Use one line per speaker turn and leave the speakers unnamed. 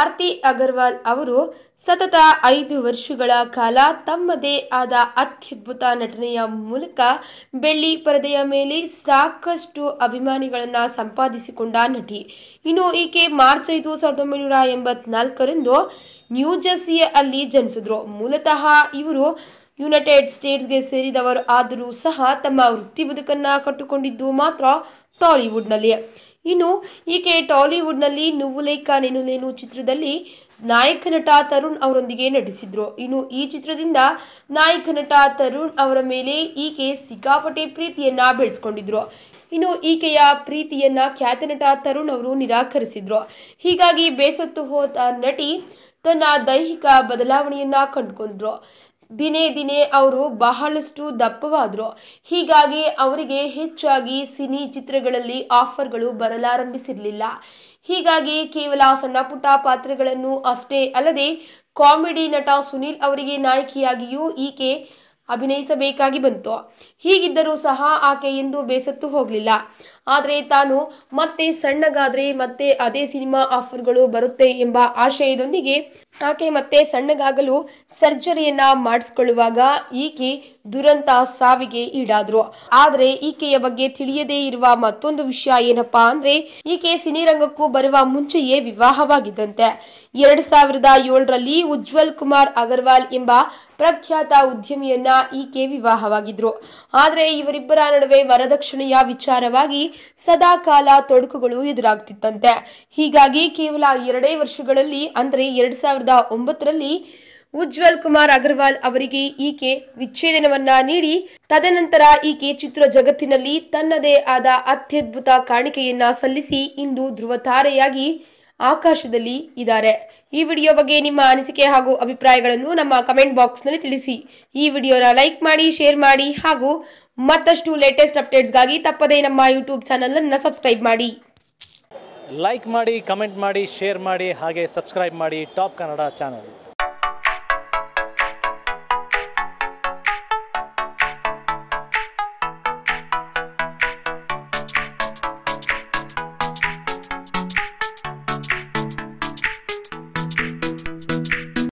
ಆರ್ತಿ ಅಗರ್ವಾಲ್ ಅವರು ಸತತ ಐದು ವರ್ಷಗಳ ಕಾಲ ತಮ್ಮದೇ ಆದ ಅತ್ಯದ್ಭುತ ನಟನೆಯ ಮೂಲಕ ಬೆಳ್ಳಿ ಪರದೆಯ ಮೇಲೆ ಸಾಕಷ್ಟು ಅಭಿಮಾನಿಗಳನ್ನ ಸಂಪಾದಿಸಿಕೊಂಡ ನಟಿ ಇನ್ನು ಈಕೆ ಮಾರ್ಚ್ ಐದು ಸಾವಿರದ ಒಂಬೈನೂರ ಎಂಬತ್ನಾಲ್ಕರಂದು ನ್ಯೂಜರ್ಸಿಯ ಅಲ್ಲಿ ಜನಿಸಿದ್ರು ಮೂಲತಃ ಇವರು ಯುನೈಟೆಡ್ ಸ್ಟೇಟ್ಸ್ಗೆ ಸೇರಿದವರು ಆದರೂ ಸಹ ತಮ್ಮ ವೃತ್ತಿ ಬದುಕನ್ನ ಕಟ್ಟಿಕೊಂಡಿದ್ದು ಮಾತ್ರ ಟಾಲಿವುಡ್ನಲ್ಲಿ ಇನ್ನು ಈಕೆ ಟಾಲಿವುಡ್ನಲ್ಲಿ ನೀನು ನೆನು ಚಿತ್ರದಲ್ಲಿ ನಾಯಕ ನಟ ತರುಣ್ ಅವರೊಂದಿಗೆ ನಟಿಸಿದ್ರು ಇನ್ನು ಈ ಚಿತ್ರದಿಂದ ನಾಯಕ ನಟ ತರುಣ್ ಅವರ ಮೇಲೆ ಈಕೆ ಸಿಕ್ಕಾಪಟ್ಟೆ ಪ್ರೀತಿಯನ್ನ ಬೆಳೆಸ್ಕೊಂಡಿದ್ರು ಇನ್ನು ಈಕೆಯ ಪ್ರೀತಿಯನ್ನ ಖ್ಯಾತ ನಟ ತರುಣ್ ಅವರು ನಿರಾಕರಿಸಿದ್ರು ಹೀಗಾಗಿ ಬೇಸತ್ತು ಹೋದ ನಟಿ ತನ್ನ ದೈಹಿಕ ಬದಲಾವಣೆಯನ್ನ ಕಂಡುಕೊಂಡ್ರು ದಿನೇ ದಿನೇ ಅವರು ಬಹಳಷ್ಟು ದಪ್ಪವಾದರು ಹೀಗಾಗಿ ಅವರಿಗೆ ಹೆಚ್ಚಾಗಿ ಸಿನಿ ಚಿತ್ರಗಳಲ್ಲಿ ಆಫರ್ಗಳು ಬರಲಾರಂಭಿಸಿರಲಿಲ್ಲ ಹೀಗಾಗಿ ಕೇವಲ ಸಣ್ಣ ಪುಟ್ಟ ಪಾತ್ರಗಳನ್ನು ಅಷ್ಟೇ ಅಲ್ಲದೆ ಕಾಮಿಡಿ ನಟ ಸುನೀಲ್ ಅವರಿಗೆ ನಾಯಕಿಯಾಗಿಯೂ ಈಕೆ ಅಭಿನಯಿಸಬೇಕಾಗಿ ಬಂತು ಹೀಗಿದ್ದರೂ ಸಹ ಆಕೆ ಎಂದು ಬೇಸತ್ತು ಹೋಗಲಿಲ್ಲ ಆದರೆ ತಾನು ಮತ್ತೆ ಸಣ್ಣಗಾದ್ರೆ ಮತ್ತೆ ಅದೇ ಸಿನಿಮಾ ಆಫರ್ಗಳು ಬರುತ್ತೆ ಎಂಬ ಆಶಯದೊಂದಿಗೆ ಆಕೆ ಮತ್ತೆ ಸಣ್ಣಗಾಗಲು ಸರ್ಜರಿಯನ್ನ ಮಾಡಿಸ್ಕೊಳ್ಳುವಾಗ ಈಕೆ ದುರಂತ ಸಾವಿಗೆ ಈಡಾದ್ರು ಆದರೆ ಈಕೆಯ ಬಗ್ಗೆ ತಿಳಿಯದೇ ಇರುವ ಮತ್ತೊಂದು ವಿಷಯ ಏನಪ್ಪಾ ಅಂದ್ರೆ ಈಕೆ ಸಿನಿರಂಗಕ್ಕೂ ಬರುವ ಮುಂಚೆಯೇ ವಿವಾಹವಾಗಿದ್ದಂತೆ ಎರಡ್ ಸಾವಿರದ ಏಳರಲ್ಲಿ ಉಜ್ವಲ್ ಕುಮಾರ್ ಅಗರ್ವಾಲ್ ಎಂಬ ಪ್ರಖ್ಯಾತ ಉದ್ಯಮಿಯನ್ನ ಈಕೆ ವಿವಾಹವಾಗಿದ್ರು ಆದರೆ ಇವರಿಬ್ಬರ ನಡುವೆ ವರದಕ್ಷಿಣೆಯ ವಿಚಾರವಾಗಿ ಸದಾ ಕಾಲ ತೊಡಕುಗಳು ಎದುರಾಗ್ತಿತ್ತಂತೆ ಹೀಗಾಗಿ ಕೇವಲ ಎರಡೇ ವರ್ಷಗಳಲ್ಲಿ ಅಂದರೆ ಎರಡ್ ಸಾವಿರದ ಒಂಬತ್ತರಲ್ಲಿ ಉಜ್ವಲ್ ಕುಮಾರ್ ಅಗರ್ವಾಲ್ ಅವರಿಗೆ ಈಕೆ ವಿಚ್ಛೇದನವನ್ನ ನೀಡಿ ತದನಂತರ ಈಕೆ ಚಿತ್ರ ಜಗತ್ತಿನಲ್ಲಿ ತನ್ನದೇ ಆದ ಅತ್ಯದ್ಭುತ ಕಾಣಿಕೆಯನ್ನ ಸಲ್ಲಿಸಿ ಇಂದು ಧ್ರುವತಾರೆಯಾಗಿ ಆಕಾಶದಲ್ಲಿ ಇದ್ದಾರೆ ಈ ವಿಡಿಯೋ ಬಗ್ಗೆ ನಿಮ್ಮ ಅನಿಸಿಕೆ ಹಾಗೂ ಅಭಿಪ್ರಾಯಗಳನ್ನು ನಮ್ಮ ಕಮೆಂಟ್ ಬಾಕ್ಸ್ನಲ್ಲಿ ತಿಳಿಸಿ ಈ ವಿಡಿಯೋನ ಲೈಕ್ ಮಾಡಿ ಶೇರ್ ಮಾಡಿ ಹಾಗೂ ಮತ್ತಷ್ಟು ಲೇಟೆಸ್ಟ್ ಅಪ್ಡೇಟ್ಸ್ಗಾಗಿ ತಪ್ಪದೇ ನಮ್ಮ ಯೂಟ್ಯೂಬ್ ಚಾನಲ್ ಅನ್ನು ಸಬ್ಸ್ಕ್ರೈಬ್ ಮಾಡಿ
ಲೈಕ್ ಮಾಡಿ ಕಮೆಂಟ್ ಮಾಡಿ ಶೇರ್ ಮಾಡಿ ಹಾಗೆ ಸಬ್ಸ್ಕ್ರೈಬ್ ಮಾಡಿ ಟಾಪ್ ಕನ್ನಡ ಚಾನಲ್